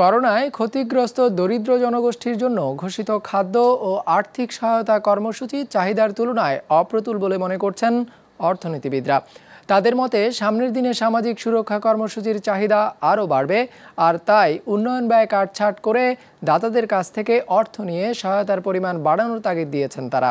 করোনায় ক্ষতিগ্রস্ত দরিদ্র জনগোষ্ঠীর জন্য ঘোষিত খাদ্য ও আর্থিক সহায়তা কর্মসূচি চাহিদার তুলনায় অপ্রতুল বলে মনে করছেন অর্থনীতিবিদরা তাদের মতে সামনের দিনে সামাজিক সুরক্ষা কর্মসূচির চাহিদা আরও বাড়বে আর তাই উন্নয়ন ব্যয় কাটছাট করে দাতাদের কাছ থেকে অর্থ নিয়ে সহায়তার পরিমাণ বাড়ানোর তাগিদ দিয়েছেন তারা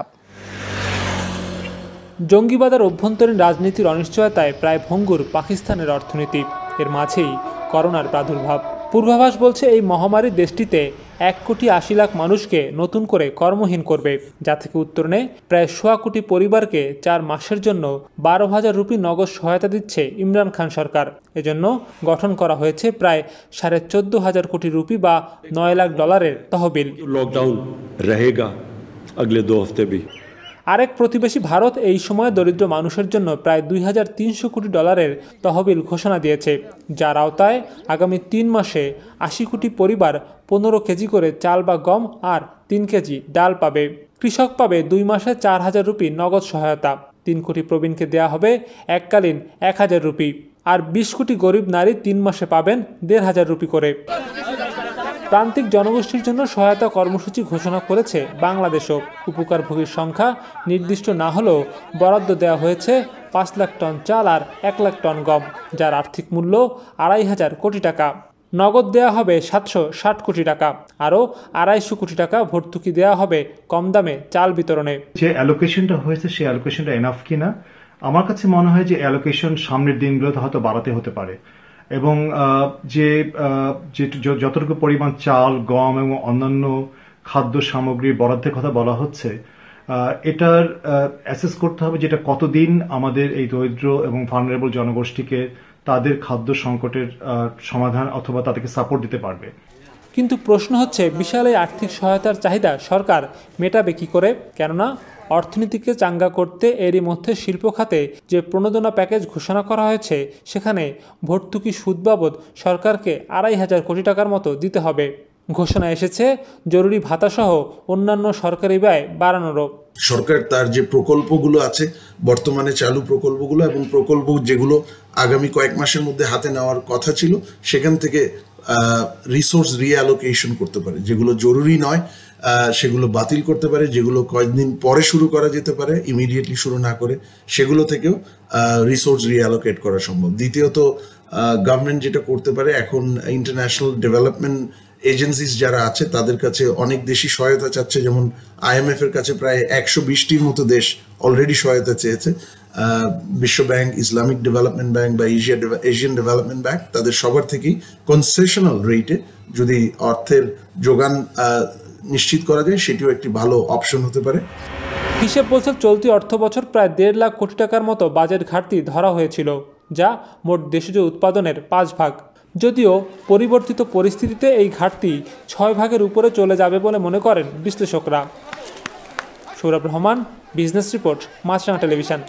জঙ্গিবাদের অভ্যন্তরীণ রাজনীতির অনিশ্চয়তায় প্রায় ভঙ্গুর পাকিস্তানের অর্থনীতি এর মাঝেই করোনার প্রাদুর্ভাব পূর্বাভাস বলছে এই মহামারী দেশটিতে এক কোটি আশি লাখ মানুষকে নতুন করে কর্মহীন করবে যা থেকে নেয় প্রায় সোয়া কোটি পরিবারকে চার মাসের জন্য বারো হাজার রুপি নগদ সহায়তা দিচ্ছে ইমরান খান সরকার এজন্য গঠন করা হয়েছে প্রায় সাড়ে চোদ্দ হাজার কোটি রুপি বা নয় লাখ ডলারের তহবিল লকডাউন রহেগা আগলে দু হফতে আরেক প্রতিবেশী ভারত এই সময় দরিদ্র মানুষের জন্য প্রায় দুই কোটি ডলারের তহবিল ঘোষণা দিয়েছে যার আওতায় আগামী তিন মাসে আশি কোটি পরিবার পনেরো কেজি করে চাল বা গম আর তিন কেজি ডাল পাবে কৃষক পাবে দুই মাসে চার হাজার রুপি নগদ সহায়তা তিন কোটি প্রবীণকে দেয়া হবে এককালীন এক হাজার রুপি আর বিশ কোটি গরিব নারী তিন মাসে পাবেন দেড় হাজার রুপি করে প্রান্তিক জনগোষ্ঠীর জন্য সহায়তা কর্মসূচি ঘোষণা করেছে বাংলাদেশও উপকারভোগীর সংখ্যা নির্দিষ্ট না হলেও বরাদ্দ দেওয়া হয়েছে পাঁচ লাখ টন চাল আর এক লাখ টন গম যার আর্থিক মূল্য আড়াই হাজার কোটি টাকা নগদ দেয়া হবে সাতশো ষাট কোটি টাকা আরও আড়াইশো কোটি টাকা ভর্তুকি দেওয়া হবে কম দামে চাল বিতরণে যে অ্যালোকেশনটা হয়েছে সেই অ্যালোকেশনটা এনাফ কিনা আমার কাছে মনে হয় যে অ্যালোকেশন সামনের দিনগুলোতে হয়তো বাড়াতে হতে পারে এবং যে যতটুকু পরিমাণ চাল গম এবং অন্যান্য খাদ্য সামগ্রী বরাদ্দের কথা বলা হচ্ছে এটার অ্যাসেস করতে হবে যেটা কতদিন আমাদের এই দরিদ্র এবং ফার্নারেবল জনগোষ্ঠীকে তাদের খাদ্য সংকটের সমাধান অথবা তাদেরকে সাপোর্ট দিতে পারবে কিন্তু প্রশ্ন হচ্ছে বিশাল এই আর্থিক সহায়তার চাহিদা সরকার মেটাবে কি করে কেননা অর্থনীতিকে চাঙ্গা করতে এরই মধ্যে শিল্প খাতে যে প্রণোদনা প্যাকেজ ঘোষণা করা হয়েছে সেখানে ভর্তুকি সুদ বাবদ সরকারকে আড়াই হাজার কোটি টাকার মতো দিতে হবে ঘোষণা এসেছে জরুরি ভাতাসহ অন্যান্য সরকারি ব্যয় বাড়ানোরও সরকার তার যে প্রকল্পগুলো আছে বর্তমানে চালু প্রকল্পগুলো এবং প্রকল্প যেগুলো আগামী কয়েক মাসের মধ্যে হাতে নেওয়ার কথা ছিল সেখান থেকে রিসোর্স রিঅ্যালোকেশন করতে পারে যেগুলো জরুরি নয় সেগুলো বাতিল করতে পারে যেগুলো কয়েকদিন পরে শুরু করা যেতে পারে ইমিডিয়েটলি শুরু না করে সেগুলো থেকেও রিসোর্স রিঅ্যালোকেট করা সম্ভব দ্বিতীয়ত গভর্নমেন্ট যেটা করতে পারে এখন ইন্টারন্যাশনাল ডেভেলপমেন্ট এজেন্সিস যারা আছে তাদের কাছে অনেক দেশই সহায়তা চাচ্ছে যেমন আইএমএফ এর কাছে প্রায় একশো বিশটির মতো দেশ অলরেডি সহায়তা চেয়েছে বিশ্বব্যাংক ইসলামিক ডেভেলপমেন্ট ব্যাংক বা এশিয়া এশিয়ান ডেভেলপমেন্ট ব্যাংক তাদের সবার থেকেই কনসেশনাল রেটে যদি অর্থের যোগান নিশ্চিত করা যায় সেটিও একটি ভালো অপশন হতে পারে হিসেব বলছে চলতি অর্থ বছর প্রায় দেড় লাখ কোটি টাকার মতো বাজেট ঘাটতি ধরা হয়েছিল যা মোট দেশজ উৎপাদনের পাঁচ ভাগ যদিও পরিবর্তিত পরিস্থিতিতে এই ঘাটতি ছয় ভাগের উপরে চলে যাবে বলে মনে করেন বিশ্লেষকরা Sourav Rahman business report Maasranga television